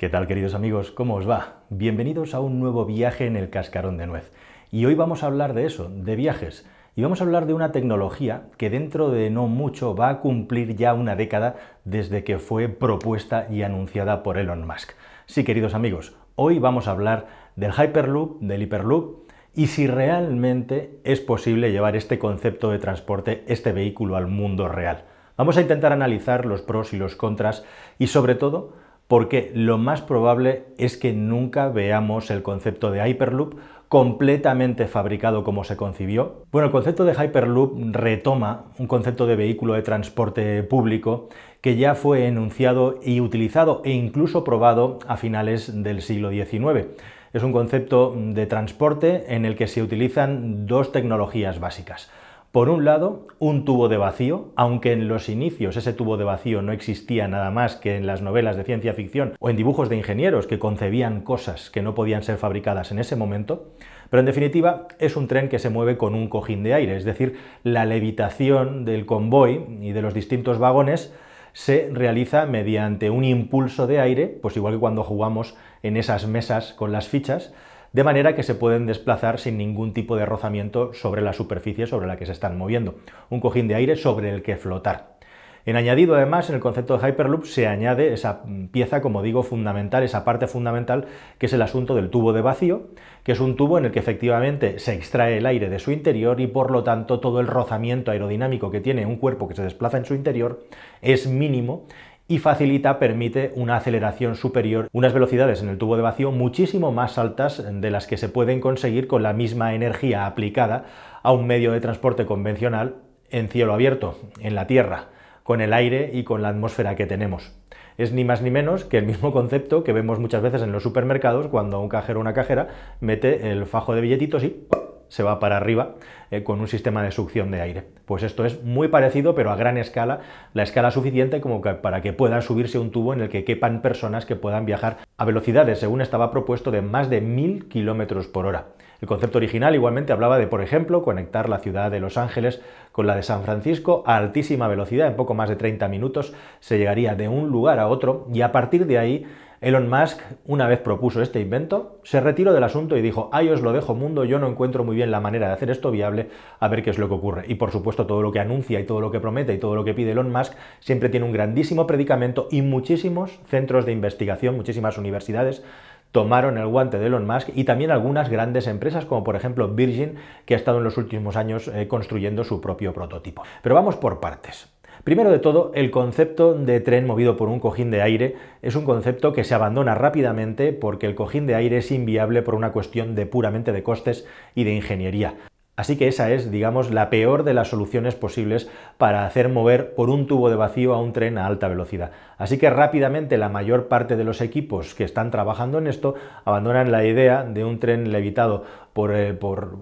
¿Qué tal queridos amigos? ¿Cómo os va? Bienvenidos a un nuevo viaje en el cascarón de nuez. Y hoy vamos a hablar de eso, de viajes. Y vamos a hablar de una tecnología que dentro de no mucho va a cumplir ya una década desde que fue propuesta y anunciada por Elon Musk. Sí, queridos amigos, hoy vamos a hablar del Hyperloop, del Hyperloop, y si realmente es posible llevar este concepto de transporte, este vehículo al mundo real. Vamos a intentar analizar los pros y los contras y sobre todo porque lo más probable es que nunca veamos el concepto de Hyperloop completamente fabricado como se concibió? Bueno, el concepto de Hyperloop retoma un concepto de vehículo de transporte público que ya fue enunciado y utilizado e incluso probado a finales del siglo XIX. Es un concepto de transporte en el que se utilizan dos tecnologías básicas. Por un lado, un tubo de vacío, aunque en los inicios ese tubo de vacío no existía nada más que en las novelas de ciencia ficción o en dibujos de ingenieros que concebían cosas que no podían ser fabricadas en ese momento, pero en definitiva es un tren que se mueve con un cojín de aire, es decir, la levitación del convoy y de los distintos vagones se realiza mediante un impulso de aire, pues igual que cuando jugamos en esas mesas con las fichas, de manera que se pueden desplazar sin ningún tipo de rozamiento sobre la superficie sobre la que se están moviendo, un cojín de aire sobre el que flotar. En añadido, además, en el concepto de Hyperloop se añade esa pieza, como digo, fundamental, esa parte fundamental, que es el asunto del tubo de vacío, que es un tubo en el que efectivamente se extrae el aire de su interior y por lo tanto todo el rozamiento aerodinámico que tiene un cuerpo que se desplaza en su interior es mínimo y facilita, permite una aceleración superior, unas velocidades en el tubo de vacío muchísimo más altas de las que se pueden conseguir con la misma energía aplicada a un medio de transporte convencional en cielo abierto, en la Tierra, con el aire y con la atmósfera que tenemos. Es ni más ni menos que el mismo concepto que vemos muchas veces en los supermercados cuando un cajero o una cajera mete el fajo de billetitos y se va para arriba eh, con un sistema de succión de aire. Pues esto es muy parecido, pero a gran escala, la escala suficiente como para que pueda subirse un tubo en el que quepan personas que puedan viajar a velocidades, según estaba propuesto, de más de 1000 kilómetros por hora. El concepto original igualmente hablaba de, por ejemplo, conectar la ciudad de Los Ángeles con la de San Francisco a altísima velocidad, en poco más de 30 minutos se llegaría de un lugar a otro y a partir de ahí Elon Musk, una vez propuso este invento, se retiró del asunto y dijo, ¡Ay, os lo dejo mundo, yo no encuentro muy bien la manera de hacer esto viable, a ver qué es lo que ocurre. Y por supuesto todo lo que anuncia y todo lo que promete y todo lo que pide Elon Musk siempre tiene un grandísimo predicamento y muchísimos centros de investigación, muchísimas universidades tomaron el guante de Elon Musk y también algunas grandes empresas como por ejemplo Virgin que ha estado en los últimos años eh, construyendo su propio prototipo. Pero vamos por partes. Primero de todo, el concepto de tren movido por un cojín de aire es un concepto que se abandona rápidamente porque el cojín de aire es inviable por una cuestión de puramente de costes y de ingeniería. Así que esa es, digamos, la peor de las soluciones posibles para hacer mover por un tubo de vacío a un tren a alta velocidad. Así que rápidamente la mayor parte de los equipos que están trabajando en esto abandonan la idea de un tren levitado por, eh,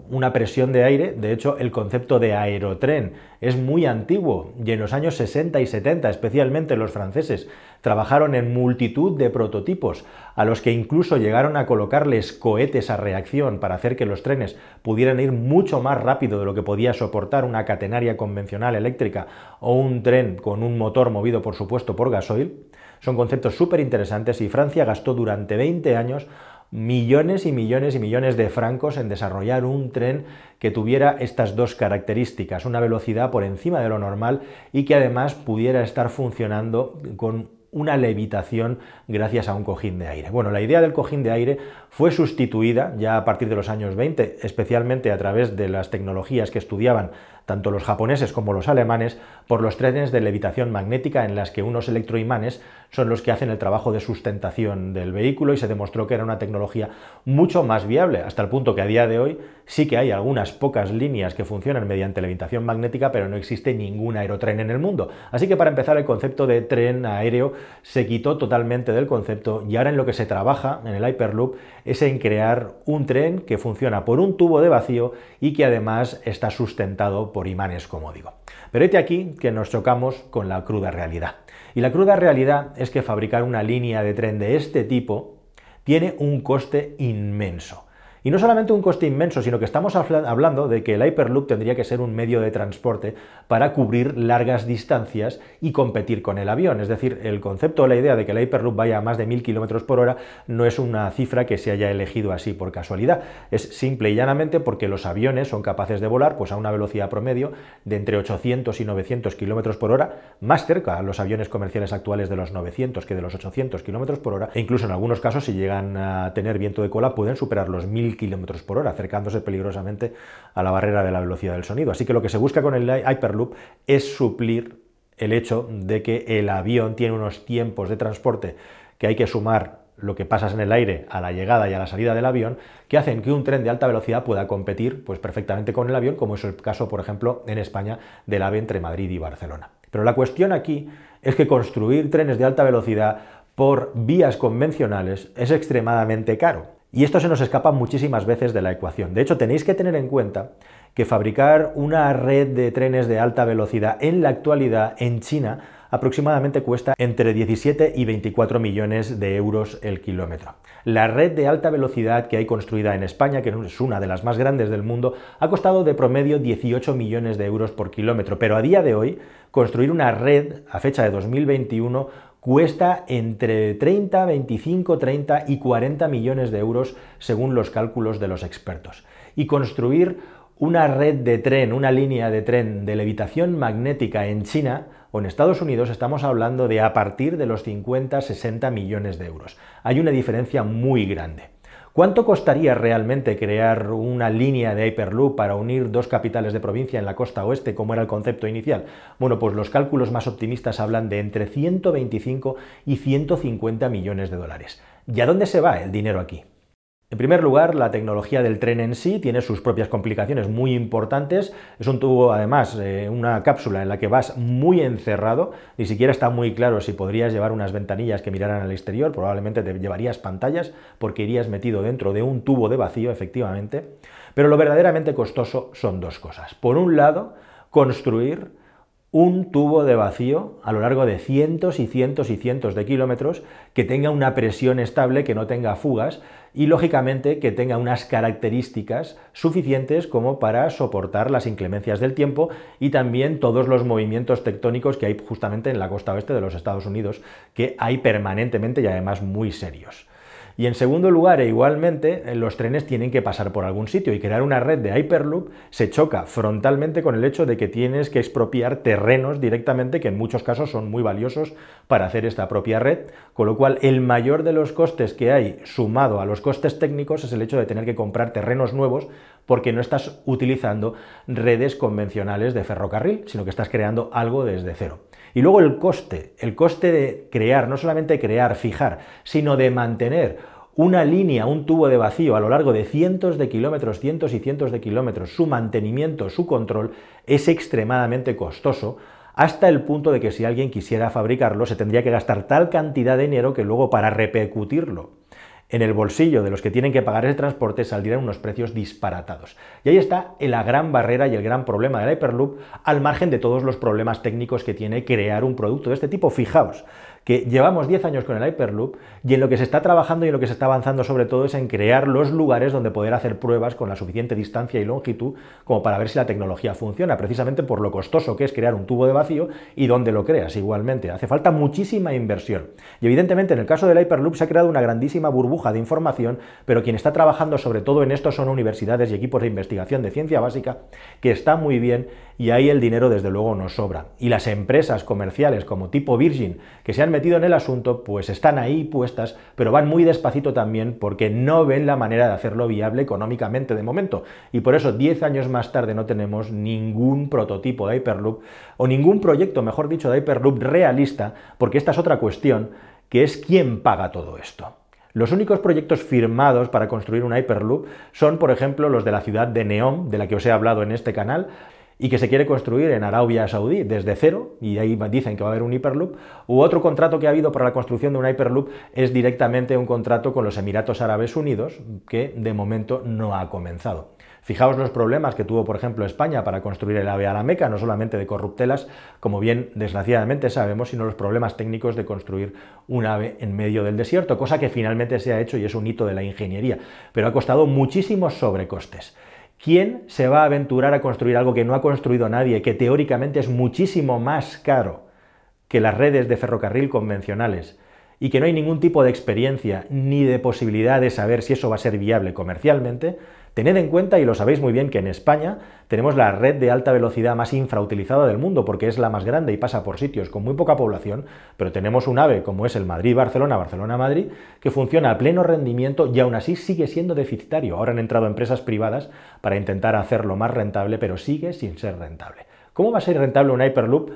una presión de aire. De hecho, el concepto de aerotren es muy antiguo y en los años 60 y 70, especialmente los franceses, Trabajaron en multitud de prototipos, a los que incluso llegaron a colocarles cohetes a reacción para hacer que los trenes pudieran ir mucho más rápido de lo que podía soportar una catenaria convencional eléctrica o un tren con un motor movido, por supuesto, por gasoil. Son conceptos súper interesantes y Francia gastó durante 20 años millones y millones y millones de francos en desarrollar un tren que tuviera estas dos características, una velocidad por encima de lo normal y que además pudiera estar funcionando con una levitación gracias a un cojín de aire. Bueno, la idea del cojín de aire fue sustituida ya a partir de los años 20, especialmente a través de las tecnologías que estudiaban tanto los japoneses como los alemanes, por los trenes de levitación magnética en las que unos electroimanes son los que hacen el trabajo de sustentación del vehículo y se demostró que era una tecnología mucho más viable, hasta el punto que a día de hoy sí que hay algunas pocas líneas que funcionan mediante levitación magnética, pero no existe ningún aerotren en el mundo. Así que para empezar, el concepto de tren aéreo se quitó totalmente del concepto y ahora en lo que se trabaja en el Hyperloop es en crear un tren que funciona por un tubo de vacío y que además está sustentado por por imanes, como digo. Pero este aquí que nos chocamos con la cruda realidad. Y la cruda realidad es que fabricar una línea de tren de este tipo tiene un coste inmenso. Y no solamente un coste inmenso, sino que estamos hablando de que el Hyperloop tendría que ser un medio de transporte para cubrir largas distancias y competir con el avión. Es decir, el concepto o la idea de que el Hyperloop vaya a más de 1000 km por hora no es una cifra que se haya elegido así por casualidad. Es simple y llanamente porque los aviones son capaces de volar pues, a una velocidad promedio de entre 800 y 900 km por hora, más cerca a los aviones comerciales actuales de los 900 que de los 800 km por hora, e incluso en algunos casos, si llegan a tener viento de cola, pueden superar los 1000 kilómetros por hora, acercándose peligrosamente a la barrera de la velocidad del sonido. Así que lo que se busca con el Hyperloop es suplir el hecho de que el avión tiene unos tiempos de transporte que hay que sumar lo que pasas en el aire a la llegada y a la salida del avión, que hacen que un tren de alta velocidad pueda competir pues, perfectamente con el avión, como es el caso, por ejemplo, en España del AVE entre Madrid y Barcelona. Pero la cuestión aquí es que construir trenes de alta velocidad por vías convencionales es extremadamente caro. Y esto se nos escapa muchísimas veces de la ecuación. De hecho, tenéis que tener en cuenta que fabricar una red de trenes de alta velocidad en la actualidad en China aproximadamente cuesta entre 17 y 24 millones de euros el kilómetro. La red de alta velocidad que hay construida en España, que es una de las más grandes del mundo, ha costado de promedio 18 millones de euros por kilómetro, pero a día de hoy construir una red a fecha de 2021 cuesta entre 30, 25, 30 y 40 millones de euros según los cálculos de los expertos. Y construir una red de tren, una línea de tren de levitación magnética en China o en Estados Unidos estamos hablando de a partir de los 50-60 millones de euros. Hay una diferencia muy grande. ¿Cuánto costaría realmente crear una línea de Hyperloop para unir dos capitales de provincia en la costa oeste, como era el concepto inicial? Bueno, pues los cálculos más optimistas hablan de entre 125 y 150 millones de dólares. ¿Y a dónde se va el dinero aquí? En primer lugar, la tecnología del tren en sí tiene sus propias complicaciones muy importantes. Es un tubo, además, eh, una cápsula en la que vas muy encerrado. Ni siquiera está muy claro si podrías llevar unas ventanillas que miraran al exterior. Probablemente te llevarías pantallas porque irías metido dentro de un tubo de vacío, efectivamente. Pero lo verdaderamente costoso son dos cosas. Por un lado, construir un tubo de vacío a lo largo de cientos y cientos y cientos de kilómetros que tenga una presión estable, que no tenga fugas, y lógicamente que tenga unas características suficientes como para soportar las inclemencias del tiempo y también todos los movimientos tectónicos que hay justamente en la costa oeste de los Estados Unidos, que hay permanentemente y además muy serios. Y en segundo lugar, e igualmente, eh, los trenes tienen que pasar por algún sitio y crear una red de Hyperloop se choca frontalmente con el hecho de que tienes que expropiar terrenos directamente que en muchos casos son muy valiosos para hacer esta propia red, con lo cual el mayor de los costes que hay sumado a los costes técnicos es el hecho de tener que comprar terrenos nuevos porque no estás utilizando redes convencionales de ferrocarril, sino que estás creando algo desde cero. Y luego el coste, el coste de crear, no solamente crear, fijar, sino de mantener una línea, un tubo de vacío a lo largo de cientos de kilómetros, cientos y cientos de kilómetros, su mantenimiento, su control, es extremadamente costoso hasta el punto de que si alguien quisiera fabricarlo se tendría que gastar tal cantidad de dinero que luego para repercutirlo en el bolsillo de los que tienen que pagar el transporte saldrán unos precios disparatados. Y ahí está la gran barrera y el gran problema del Hyperloop, al margen de todos los problemas técnicos que tiene crear un producto de este tipo. Fijaos, llevamos 10 años con el Hyperloop y en lo que se está trabajando y en lo que se está avanzando sobre todo es en crear los lugares donde poder hacer pruebas con la suficiente distancia y longitud como para ver si la tecnología funciona, precisamente por lo costoso que es crear un tubo de vacío y donde lo creas igualmente. Hace falta muchísima inversión. Y evidentemente en el caso del Hyperloop se ha creado una grandísima burbuja de información, pero quien está trabajando sobre todo en esto son universidades y equipos de investigación de ciencia básica, que está muy bien y ahí el dinero desde luego nos sobra. Y las empresas comerciales como tipo Virgin, que se han metido en el asunto, pues están ahí puestas, pero van muy despacito también porque no ven la manera de hacerlo viable económicamente de momento. Y por eso 10 años más tarde no tenemos ningún prototipo de Hyperloop o ningún proyecto, mejor dicho, de Hyperloop realista, porque esta es otra cuestión, que es quién paga todo esto. Los únicos proyectos firmados para construir un Hyperloop son, por ejemplo, los de la ciudad de Neón de la que os he hablado en este canal, y que se quiere construir en Arabia Saudí desde cero, y ahí dicen que va a haber un hiperloop, u otro contrato que ha habido para la construcción de un Hyperloop es directamente un contrato con los Emiratos Árabes Unidos, que de momento no ha comenzado. Fijaos los problemas que tuvo, por ejemplo, España para construir el AVE a Meca, no solamente de corruptelas, como bien desgraciadamente sabemos, sino los problemas técnicos de construir un AVE en medio del desierto, cosa que finalmente se ha hecho y es un hito de la ingeniería, pero ha costado muchísimos sobrecostes. ¿Quién se va a aventurar a construir algo que no ha construido nadie, que teóricamente es muchísimo más caro que las redes de ferrocarril convencionales? y que no hay ningún tipo de experiencia ni de posibilidad de saber si eso va a ser viable comercialmente, tened en cuenta, y lo sabéis muy bien, que en España tenemos la red de alta velocidad más infrautilizada del mundo porque es la más grande y pasa por sitios con muy poca población, pero tenemos un AVE como es el Madrid-Barcelona, Barcelona-Madrid, que funciona a pleno rendimiento y aún así sigue siendo deficitario. Ahora han entrado empresas privadas para intentar hacerlo más rentable, pero sigue sin ser rentable. ¿Cómo va a ser rentable un Hyperloop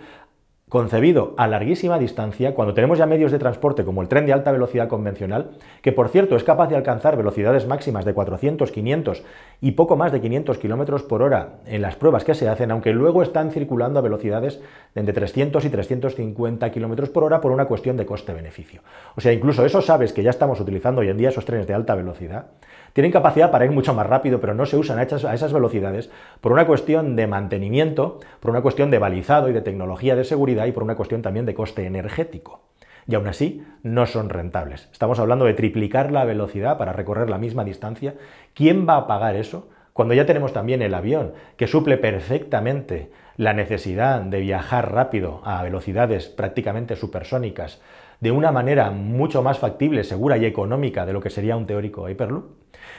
concebido a larguísima distancia, cuando tenemos ya medios de transporte como el tren de alta velocidad convencional, que por cierto es capaz de alcanzar velocidades máximas de 400, 500 y poco más de 500 kilómetros por hora en las pruebas que se hacen, aunque luego están circulando a velocidades de entre 300 y 350 kilómetros por hora por una cuestión de coste-beneficio. O sea, incluso eso sabes que ya estamos utilizando hoy en día esos trenes de alta velocidad tienen capacidad para ir mucho más rápido, pero no se usan a esas, velocidades por una cuestión de mantenimiento, por una cuestión de balizado y de tecnología de seguridad y por una cuestión también de coste energético y aún así no son rentables. Estamos hablando de triplicar la velocidad para recorrer la misma distancia. ¿Quién va a pagar eso? Cuando ya tenemos también el avión, que suple perfectamente la necesidad de viajar rápido a velocidades prácticamente supersónicas de una manera mucho más factible, segura y económica de lo que sería un teórico Hyperloop.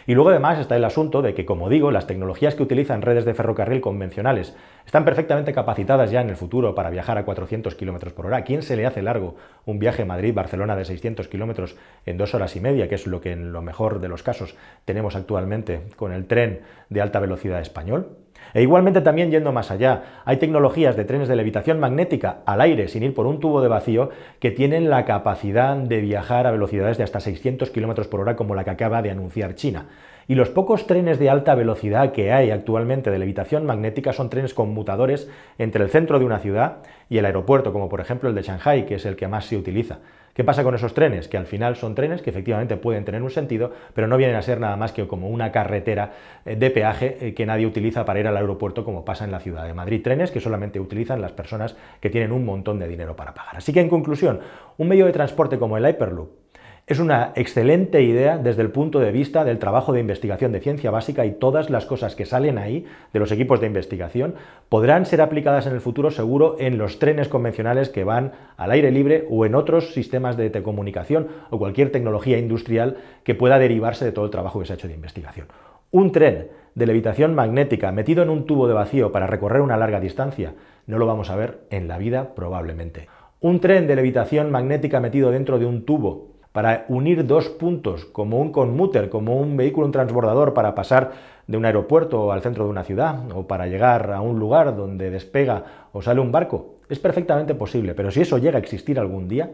Y luego además está el asunto de que, como digo, las tecnologías que utilizan redes de ferrocarril convencionales están perfectamente capacitadas ya en el futuro para viajar a 400 km por hora. quién se le hace largo un viaje Madrid-Barcelona de 600 km en dos horas y media, que es lo que en lo mejor de los casos tenemos actualmente con el tren de alta velocidad español? E igualmente también yendo más allá, hay tecnologías de trenes de levitación magnética al aire sin ir por un tubo de vacío que tienen la capacidad de viajar a velocidades de hasta 600 km por hora como la que acaba de anunciar China. Y los pocos trenes de alta velocidad que hay actualmente de levitación magnética son trenes conmutadores entre el centro de una ciudad y el aeropuerto, como por ejemplo el de Shanghai, que es el que más se utiliza. ¿Qué pasa con esos trenes? Que al final son trenes que efectivamente pueden tener un sentido, pero no vienen a ser nada más que como una carretera eh, de peaje eh, que nadie utiliza para ir al aeropuerto como pasa en la ciudad de Madrid. Trenes que solamente utilizan las personas que tienen un montón de dinero para pagar. Así que en conclusión, un medio de transporte como el Hyperloop es una excelente idea desde el punto de vista del trabajo de investigación de ciencia básica y todas las cosas que salen ahí de los equipos de investigación podrán ser aplicadas en el futuro seguro en los trenes convencionales que van al aire libre o en otros sistemas de telecomunicación o cualquier tecnología industrial que pueda derivarse de todo el trabajo que se ha hecho de investigación. Un tren de levitación magnética metido en un tubo de vacío para recorrer una larga distancia no lo vamos a ver en la vida probablemente. Un tren de levitación magnética metido dentro de un tubo para unir dos puntos, como un conmuter, como un vehículo, un transbordador para pasar de un aeropuerto al centro de una ciudad o para llegar a un lugar donde despega o sale un barco, es perfectamente posible, pero si eso llega a existir algún día,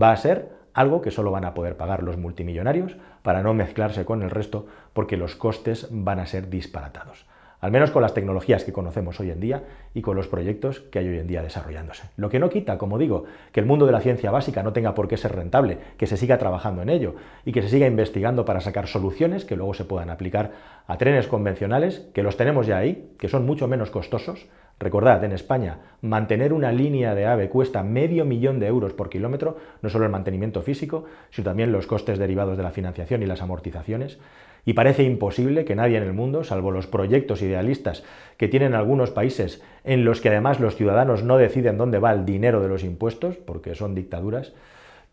va a ser algo que solo van a poder pagar los multimillonarios para no mezclarse con el resto porque los costes van a ser disparatados al menos con las tecnologías que conocemos hoy en día y con los proyectos que hay hoy en día desarrollándose. Lo que no quita, como digo, que el mundo de la ciencia básica no tenga por qué ser rentable, que se siga trabajando en ello y que se siga investigando para sacar soluciones que luego se puedan aplicar a trenes convencionales, que los tenemos ya ahí, que son mucho menos costosos. Recordad, en España, mantener una línea de AVE cuesta medio millón de euros por kilómetro, no solo el mantenimiento físico, sino también los costes derivados de la financiación y las amortizaciones. Y parece imposible que nadie en el mundo, salvo los proyectos idealistas que tienen algunos países en los que además los ciudadanos no deciden dónde va el dinero de los impuestos, porque son dictaduras,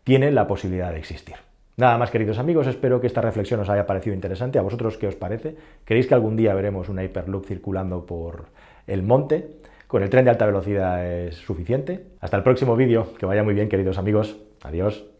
tiene la posibilidad de existir. Nada más, queridos amigos, espero que esta reflexión os haya parecido interesante. ¿A vosotros qué os parece? ¿Creéis que algún día veremos una hyperloop circulando por el monte? ¿Con el tren de alta velocidad es suficiente? Hasta el próximo vídeo. Que vaya muy bien, queridos amigos. Adiós.